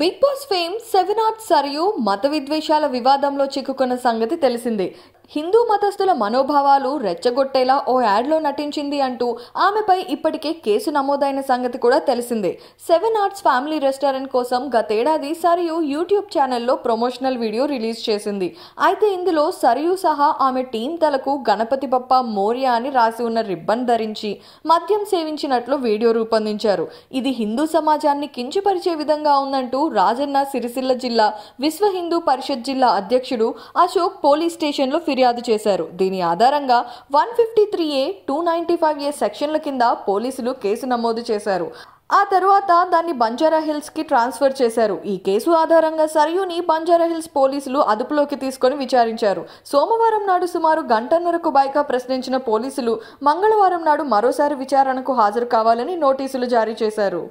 big Boss fame Seven Arts మరియు మత విద్వేషాల వివాదంలో చిక్కుకున్న సంగతి తెలిసిందే హిందూ మతస్థుల మనోభావాలు రెచ్చగొట్టేలా ఓ యాడ్లో నటించింది అంటూ ఆమెపై ఇప్పటికే కేసు నమోదైన సంగతి కూడా తెలిసిందే సెవెన్ ఆర్ట్స్ ఫ్యామిలీ రెస్టారెంట్ కోసం గతేడాది సరియు యూట్యూబ్ ఛానల్లో ప్రమోషనల్ వీడియో రిలీజ్ చేసింది అయితే ఇందులో సరియు సహా ఆమె టీం తలకు గణపతి బప్ప మోరియా అని రాసి ఉన్న రిబ్బన్ ధరించి మద్యం సేవించినట్లు వీడియో రూపొందించారు ఇది హిందూ సమాజాన్ని కించపరిచే విధంగా ఉందంటూ రాజన్న సిరిసిల్ల జిల్లా విశ్వ హిందూ పరిషత్ జిల్లా అధ్యక్షుడు అశోక్ పోలీస్ స్టేషన్లో ఫిర్యాదు ఫిర్యాదు చేశారు దీని ఆధారంగా one fifty three A two ninety five A సెక్షన్ల కింద పోలీసులు కేసు నమోదు చేశారు ఆ తరువాత దాన్ని బంజారా హిల్స్ కి ట్రాన్స్ఫర్ చేశారు ఈ కేసు ఆధారంగా సరయుని బంజారా హిల్స్ పోలీసులు అదుపులోకి తీసుకుని విచారించారు సోమవారం నాడు సుమారు గంటన్నరకు బైకా ప్రశ్నించిన పోలీసులు మంగళవారం నాడు మరోసారి విచారణకు హాజరు కావాలని నోటీసులు జారీ చేశారు